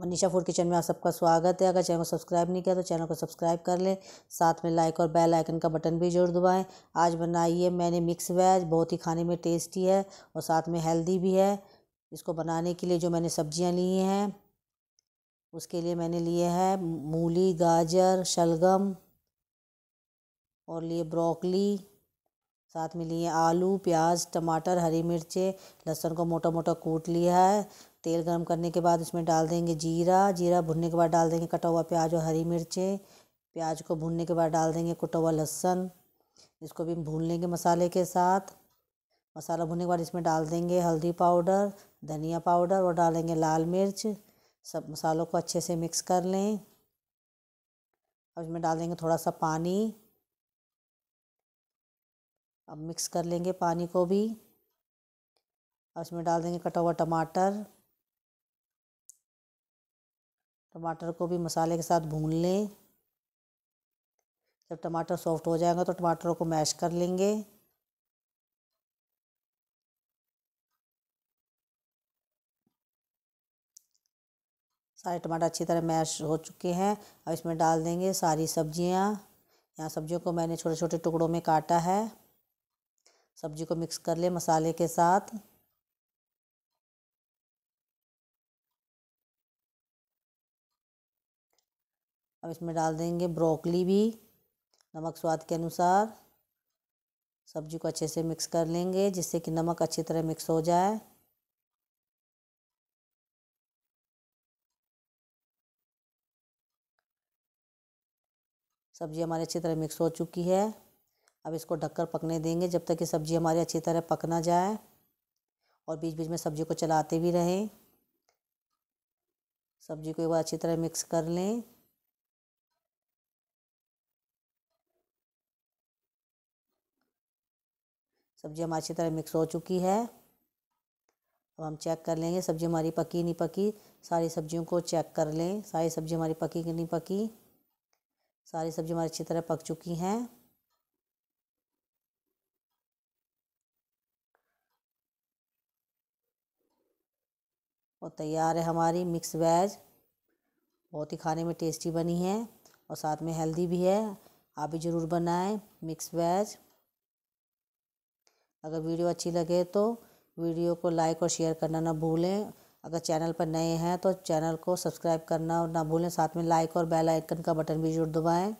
Manisha food kitchen में आप सबका स्वागत है अगर चैनल को सब्सक्राइब नहीं किया तो चैनल को सब्सक्राइब कर लें साथ में लाइक और बेल आइकन का बटन भी जरूर दबाएं आज बनाइए मैंने मिक्स वेज बहुत ही खाने में टेस्टी है और साथ में हेल्दी भी है इसको बनाने के लिए जो मैंने सब्जियाँ ली हैं उसके लिए मैंने लिए है मूली गाजर शलगम और लिए ब्रोकली साथ में लिए आलू प्याज टमाटर हरी मिर्चें लहसुन को मोटा मोटा कूट लिया है तेल गर्म करने के बाद उसमें डाल देंगे जीरा जीरा भुनने के बाद डाल देंगे कटा हुआ प्याज और हरी मिर्चें प्याज को भुनने के बाद डाल देंगे कुटा हुआ लहसुन इसको भी भून लेंगे मसाले के साथ मसाला भुनने के बाद इसमें डाल देंगे हल्दी पाउडर धनिया पाउडर और डालेंगे लाल मिर्च सब मसालों को अच्छे से मिक्स कर लें अब इसमें डाल देंगे थोड़ा सा पानी अब मिक्स कर लेंगे पानी को भी और इसमें डाल देंगे कटा हुआ टमाटर टमाटर को भी मसाले के साथ भून लें जब टमाटर सॉफ्ट हो जाएगा तो टमाटरों को मैश कर लेंगे सारे टमाटर अच्छी तरह मैश हो चुके हैं अब इसमें डाल देंगे सारी सब्जियां यहाँ सब्जियों को मैंने छोटे छोटे टुकड़ों में काटा है सब्जी को मिक्स कर ले मसाले के साथ अब इसमें डाल देंगे ब्रोकली भी नमक स्वाद के अनुसार सब्जी को अच्छे से मिक्स कर लेंगे जिससे कि नमक अच्छी तरह मिक्स हो जाए सब्जी हमारी अच्छी तरह मिक्स हो चुकी है अब इसको ढककर पकने देंगे जब तक कि सब्ज़ी हमारी अच्छी तरह पक ना जाए और बीच बीच में सब्ज़ी को चलाते भी रहें सब्ज़ी को एक बार अच्छी तरह मिक्स कर लें सब्ज़ी हमारी अच्छी तरह मिक्स हो चुकी है अब हम चेक कर लेंगे सब्ज़ी हमारी पकी नहीं पकी सारी सब्जियों को चेक कर लें सारी सब्ज़ी हमारी पकी कि नहीं पकी सारी सब्ज़ी हमारी अच्छी तरह पक चुकी हैं और तैयार है हमारी मिक्स वेज बहुत ही खाने में टेस्टी बनी है और साथ में हेल्दी भी है आप भी ज़रूर बनाएं मिक्स वेज अगर वीडियो अच्छी लगे तो वीडियो को लाइक और शेयर करना ना भूलें अगर चैनल पर नए हैं तो चैनल को सब्सक्राइब करना ना भूलें साथ में लाइक और बेल आइकन का बटन भी जरूर दबाएं